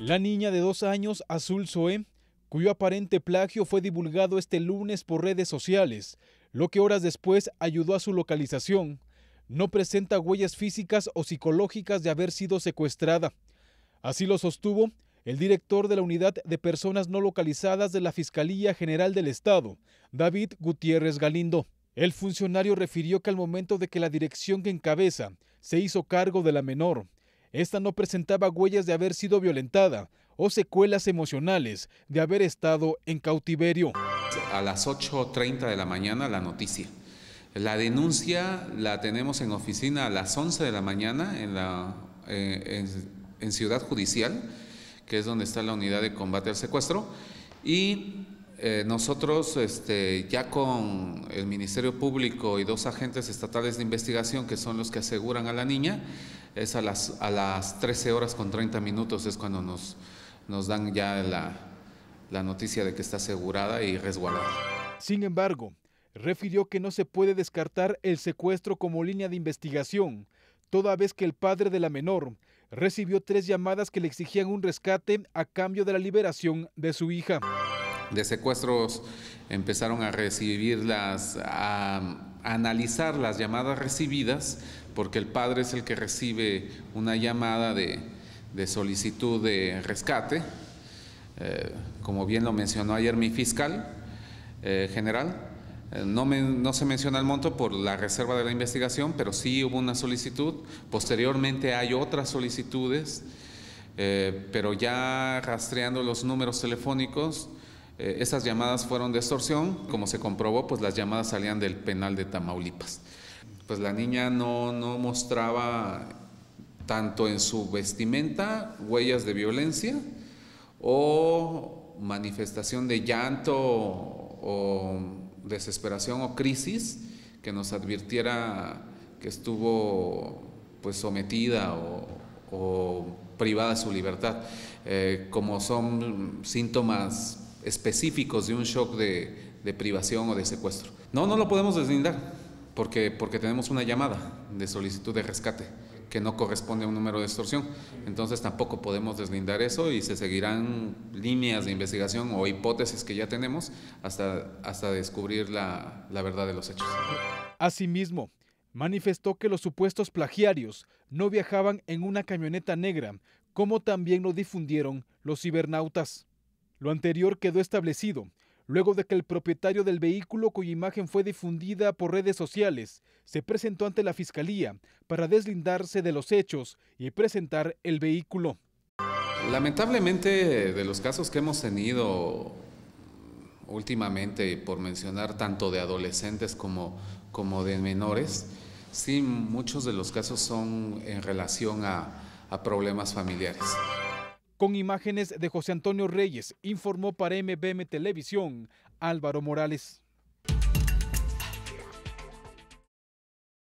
La niña de dos años, Azul Soe, cuyo aparente plagio fue divulgado este lunes por redes sociales, lo que horas después ayudó a su localización, no presenta huellas físicas o psicológicas de haber sido secuestrada. Así lo sostuvo el director de la Unidad de Personas No Localizadas de la Fiscalía General del Estado, David Gutiérrez Galindo. El funcionario refirió que al momento de que la dirección que encabeza se hizo cargo de la menor, esta no presentaba huellas de haber sido violentada o secuelas emocionales de haber estado en cautiverio. A las 8.30 de la mañana la noticia. La denuncia la tenemos en oficina a las 11 de la mañana en, la, eh, en, Ciudad Judicial, que es donde está la unidad de combate al secuestro. Y eh, nosotros, este, ya con el Ministerio Público y dos agentes estatales de investigación que son los que aseguran a la niña, es a las, a las 13 horas con 30 minutos, es cuando nos, nos dan ya la, noticia de que está asegurada y resguardada. Sin embargo, refirió que no se puede descartar el secuestro como línea de investigación, toda vez que el padre de la menor recibió tres llamadas que le exigían un rescate a cambio de la liberación de su hija. De secuestros empezaron a recibir las, a analizar las llamadas recibidas porque el padre es el que recibe una llamada de, solicitud de rescate, eh, como bien lo mencionó ayer mi fiscal eh, general. Eh, no, se menciona el monto por la reserva de la investigación, pero sí hubo una solicitud. Posteriormente hay otras solicitudes, pero ya rastreando los números telefónicos, esas llamadas fueron de extorsión. Como se comprobó, pues las llamadas salían del penal de Tamaulipas pues la niña no, mostraba tanto en su vestimenta huellas de violencia o manifestación de llanto o desesperación o crisis que nos advirtiera que estuvo pues sometida o, privada de su libertad, eh, como son síntomas específicos de un shock de privación o de secuestro. No, no lo podemos deslindar porque, tenemos una llamada de solicitud de rescate que no corresponde a un número de extorsión. Entonces tampoco podemos deslindar eso y se seguirán líneas de investigación o hipótesis que ya tenemos hasta, hasta descubrir la, la verdad de los hechos. Asimismo, manifestó que los supuestos plagiarios no viajaban en una camioneta negra, como también lo difundieron los cibernautas. Lo anterior quedó establecido Luego de que el propietario del vehículo, cuya imagen fue difundida por redes sociales, se presentó ante la fiscalía para deslindarse de los hechos y presentar el vehículo. Lamentablemente, de los casos que hemos tenido últimamente, por mencionar tanto de adolescentes como, de menores, sí, muchos de los casos son en relación a problemas familiares. Con imágenes de José Antonio Reyes, informó para MBM Televisión Álvaro Morales.